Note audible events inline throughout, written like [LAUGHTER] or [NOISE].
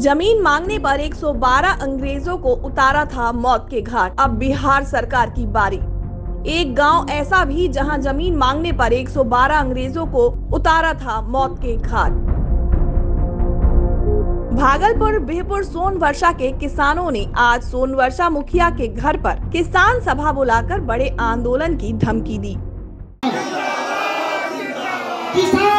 जमीन मांगने पर 112 अंग्रेजों को उतारा था मौत के घाट अब बिहार सरकार की बारी एक गांव ऐसा भी जहां जमीन मांगने पर 112 अंग्रेजों को उतारा था मौत के घाट भागलपुर बिहपुर सोन वर्षा के किसानों ने आज सोन वर्षा मुखिया के घर पर किसान सभा बुलाकर बड़े आंदोलन की धमकी दी किसान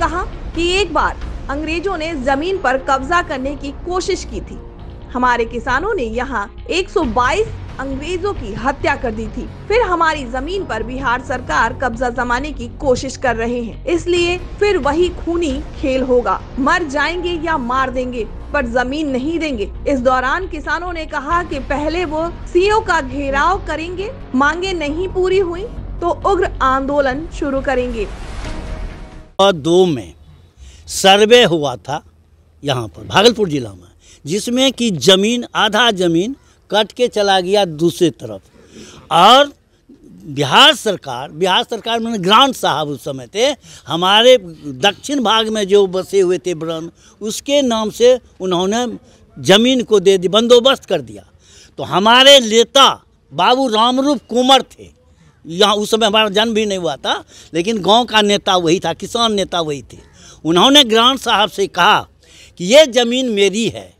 कहा कि एक बार अंग्रेजों ने जमीन पर कब्जा करने की कोशिश की थी हमारे किसानों ने यहाँ 122 अंग्रेजों की हत्या कर दी थी फिर हमारी जमीन पर बिहार सरकार कब्जा जमाने की कोशिश कर रहे हैं इसलिए फिर वही खूनी खेल होगा मर जाएंगे या मार देंगे पर जमीन नहीं देंगे इस दौरान किसानों ने कहा कि पहले वो सीओ का घेराव करेंगे मांगे नहीं पूरी हुई तो उग्र आंदोलन शुरू करेंगे दो में सर्वे हुआ था यहाँ पर भागलपुर जिला में जिसमें कि ज़मीन आधा ज़मीन कट के चला गया दूसरे तरफ और बिहार सरकार बिहार सरकार मैंने ग्रांड साहब उस समय थे हमारे दक्षिण भाग में जो बसे हुए थे ब्रह्म उसके नाम से उन्होंने ज़मीन को दे दी बंदोबस्त कर दिया तो हमारे नेता बाबू रामरूप कुंवर थे यहाँ उस समय हमारा जन्म भी नहीं हुआ था लेकिन गांव का नेता वही था किसान नेता वही थे उन्होंने ग्रांड साहब से कहा कि ये ज़मीन मेरी है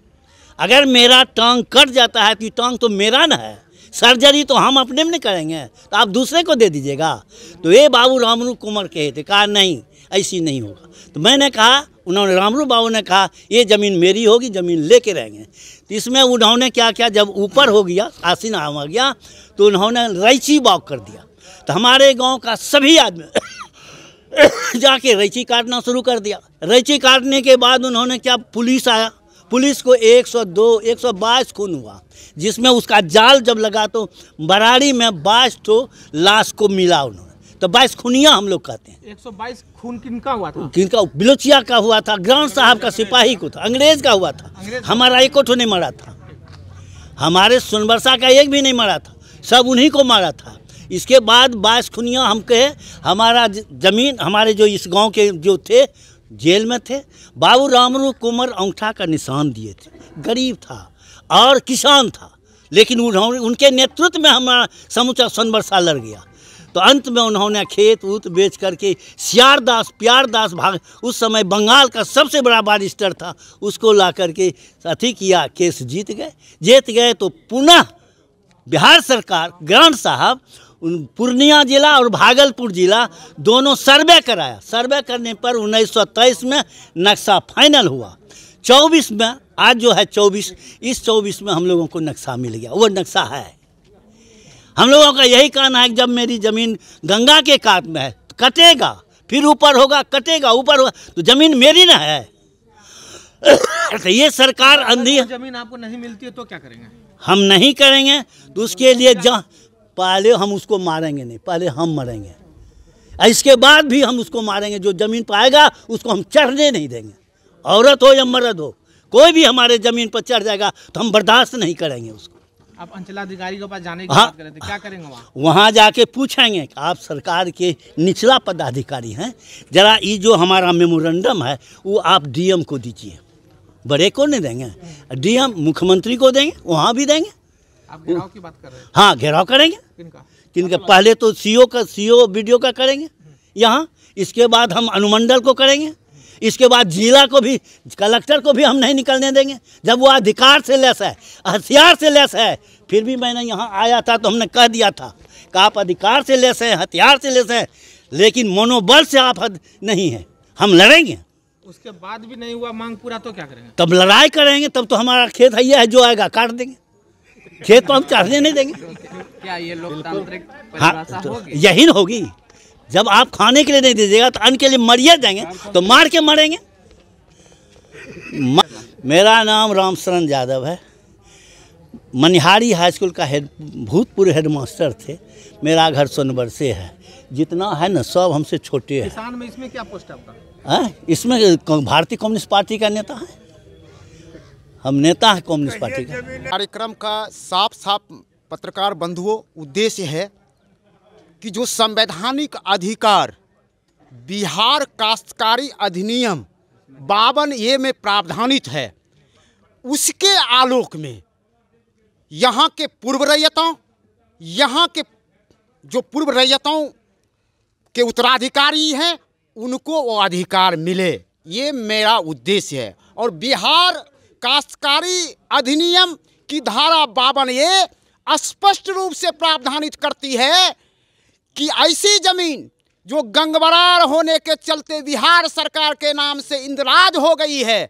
अगर मेरा टांग कट जाता है तो ये टांग तो मेरा ना है सर्जरी तो हम अपने में करेंगे तो आप दूसरे को दे दीजिएगा तो ये बाबू रामरू कुंवर कहे थे कहा नहीं ऐसी नहीं होगा तो मैंने कहा उन्होंने रामरू बाबू ने कहा ये ज़मीन मेरी होगी ज़मीन लेके रहेंगे तो इसमें उन्होंने क्या किया जब ऊपर हो गया आसिन आ गया तो उन्होंने रैची बाग कर दिया तो हमारे गांव का सभी आदमी [COUGHS] जाके रैची काटना शुरू कर दिया रैची काटने के बाद उन्होंने क्या पुलिस आया पुलिस को 102 122 खून हुआ जिसमें उसका जाल जब लगा तो बराड़ी में बाईस तो लाश को मिला उन्होंने तो बाईस खूनिया हम लोग कहते हैं 122 खून किनका हुआ था किनका बिलोचिया का हुआ था ग्राउंड साहब का सिपाही को था अंग्रेज का हुआ था हमारा एक नहीं मरा था हमारे सोनबरसा का एक भी नहीं मरा था सब उन्हीं को मारा था इसके बाद बाईस खुनिया हम कहे हमारा ज़मीन हमारे जो इस गांव के जो थे जेल में थे बाबू रामरू कुंवर अंगठा का निशान दिए थे गरीब था और किसान था लेकिन उन्होंने उनके नेतृत्व में हमारा समूचा सनबरसा लड़ गया तो अंत में उन्होंने खेत उत बेच करके सियारदास प्यारदास भाग उस समय बंगाल का सबसे बड़ा बारिस्टर था उसको ला करके अथी किया केस जीत गए जीत गए तो पुनः बिहार सरकार ग्रांड साहब पूर्णिया जिला और भागलपुर जिला दोनों सर्वे कराया सर्वे करने पर 1923 में नक्शा फाइनल हुआ 24 में आज जो है 24 इस 24 में हम लोगों को नक्शा मिल गया वो नक्शा है हम लोगों का यही कहना है कि जब मेरी ज़मीन गंगा के काट में है तो कटेगा फिर ऊपर होगा कटेगा ऊपर होगा तो ज़मीन मेरी ना है तो ये सरकार अंधी जमीन आपको नहीं मिलती है तो क्या करेंगे हम नहीं करेंगे तो उसके लिए जहाँ पहले हम उसको मारेंगे नहीं पहले हम मरेंगे इसके बाद भी हम उसको मारेंगे जो ज़मीन पर आएगा उसको हम चढ़ने नहीं देंगे औरत हो या मर्द हो कोई भी हमारे ज़मीन पर चढ़ जाएगा तो हम बर्दाश्त नहीं करेंगे उसको आप अंचलाधिकारी के पास जाने की हाँ, बात करें क्या करेंगे वहाँ वहाँ जाके पूछेंगे आप सरकार के निचला पदाधिकारी हैं जरा ये जो हमारा मेमोरेंडम है वो आप डीएम को दीजिए बड़े को नहीं देंगे डीएम मुख्यमंत्री को देंगे वहाँ भी देंगे आप की बात हाँ घेराव करेंगे किनका पहले तो सीओ का सीओ बीडीओ का करेंगे यहाँ इसके बाद हम अनुमंडल को करेंगे इसके बाद जिला को भी कलेक्टर को भी हम नहीं निकलने देंगे जब वो अधिकार से लेस है हथियार से लेस है फिर भी मैंने यहाँ आया था तो हमने कह दिया था कि आप अधिकार से लेस हैं हथियार से लेस हैं लेकिन मनोबल से आप नहीं हैं हम लड़ेंगे उसके बाद भी नहीं हुआ मांग पूरा तो क्या करेंगे तब लड़ाई करेंगे तब तो हमारा खेत है जो आएगा काट देंगे खेत तो हम चाहने नहीं देंगे क्या ये लोकतांत्रिक हाँ तो यही होगी जब आप खाने के लिए नहीं दीजिएगा तो अन्न के लिए मरिया जाएंगे तो मार के मरेंगे मेरा नाम रामशरण यादव है मनिहारी हाई स्कूल का हेड भूतपूर्व हेडमास्टर थे मेरा घर सोनबर से है जितना है ना सब हमसे छोटे हैं इसमें क्या पोस्ट आपका हाँ, इसमें भारतीय कम्युनिस्ट पार्टी का नेता है हम नेता हैं कम्युनिस्ट पार्टी का कार्यक्रम का साफ साफ पत्रकार बंधुओं उद्देश्य है कि जो संवैधानिक अधिकार बिहार काश्तकारी अधिनियम बावन ए में प्रावधानित है उसके आलोक में यहाँ के पूर्व रैयतों यहाँ के जो पूर्व रैयतों के उत्तराधिकारी हैं उनको वो अधिकार मिले ये मेरा उद्देश्य है और बिहार काश्तकारी अधिनियम की धारा बावन ये स्पष्ट रूप से प्रावधानित करती है कि ऐसी जमीन जो गंगबरार होने के चलते बिहार सरकार के नाम से इंदराज हो गई है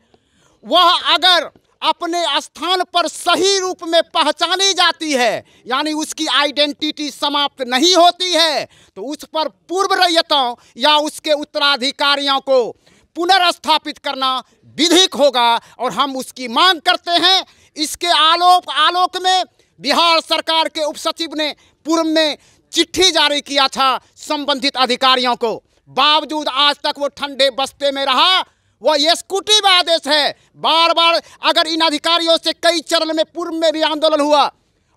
वह अगर अपने स्थान पर सही रूप में पहचानी जाती है यानी उसकी आइडेंटिटी समाप्त नहीं होती है तो उस पर पूर्व रैयतों या उसके उत्तराधिकारियों को पुनर्स्थापित करना विधिक होगा और हम उसकी मांग करते हैं इसके आलोक आलोक में बिहार सरकार के उप सचिव ने पूर्व में चिट्ठी जारी किया था संबंधित अधिकारियों को बावजूद आज तक वो ठंडे बस्ते में रहा वह ये स्कूटी में आदेश है बार बार अगर इन अधिकारियों से कई चरण में पूर्व में भी आंदोलन हुआ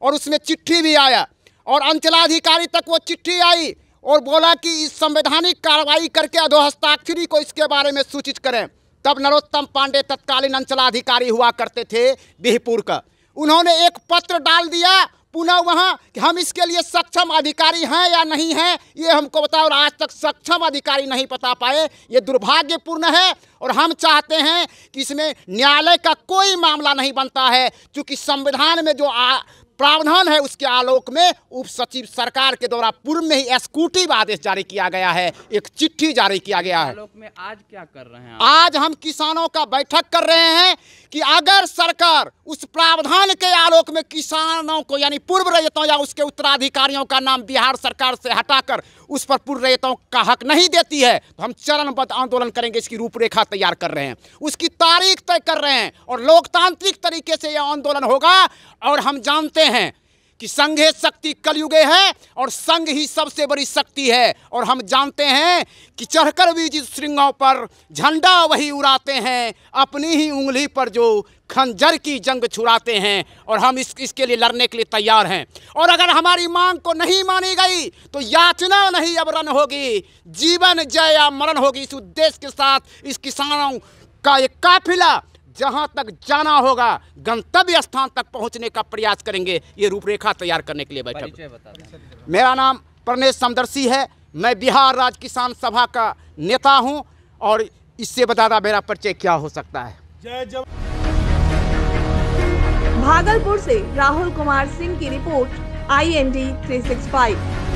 और उसमें चिट्ठी भी आया और अंचलाधिकारी तक वो चिट्ठी आई और बोला कि इस संवैधानिक कार्रवाई करके अधोहस्ताक्षरी को इसके बारे में सूचित करें तब नरोत्तम पांडे तत्कालीन अंचलाधिकारी हुआ करते थे बिहपुर का उन्होंने एक पत्र डाल दिया पुनः वहाँ कि हम इसके लिए सक्षम अधिकारी हैं या नहीं हैं ये हमको बताओ और आज तक सक्षम अधिकारी नहीं बता पाए ये दुर्भाग्यपूर्ण है और हम चाहते हैं कि इसमें न्यायालय का कोई मामला नहीं बनता है क्योंकि संविधान में जो आ, प्रावधान है उसके आलोक में उप सचिव सरकार के द्वारा पूर्व में ही स्कूटी आदेश जारी किया गया है एक चिट्ठी जारी किया गया है आलोक में आज क्या कर रहे हैं आज हम किसानों का बैठक कर रहे हैं कि अगर सरकार उस प्रावधान के आलोक में किसानों को यानी पूर्व रजतों या उसके उत्तराधिकारियों का नाम बिहार सरकार से हटाकर उस पर पुररेताओं का हक नहीं देती है तो हम चरणबद्ध आंदोलन करेंगे इसकी रूपरेखा तैयार कर रहे हैं उसकी तारीख तय कर रहे हैं और लोकतांत्रिक तरीके से यह आंदोलन होगा और हम जानते हैं कि संघ शक्ति कलयुगे है और संघ ही सबसे बड़ी शक्ति है और हम जानते हैं कि चढ़कर भी जिस श्रृंगों पर झंडा वही उड़ाते हैं अपनी ही उंगली पर जो खंजर की जंग छुड़ाते हैं और हम इस इसके लिए लड़ने के लिए तैयार हैं और अगर हमारी मांग को नहीं मानी गई तो याचना नहीं रन होगी जीवन जय या मरण होगी इस उद्देश्य के साथ इस किसानों का एक काफिला जहां तक जाना होगा गंतव्य स्थान तक पहुंचने का प्रयास करेंगे ये रूपरेखा तैयार करने के लिए बैठक मेरा नाम प्रणेश समदर्शी है मैं बिहार राज्य किसान सभा का नेता हूँ और इससे बता दा मेरा परिचय क्या हो सकता है जय भागलपुर से राहुल कुमार सिंह की report I N D three six five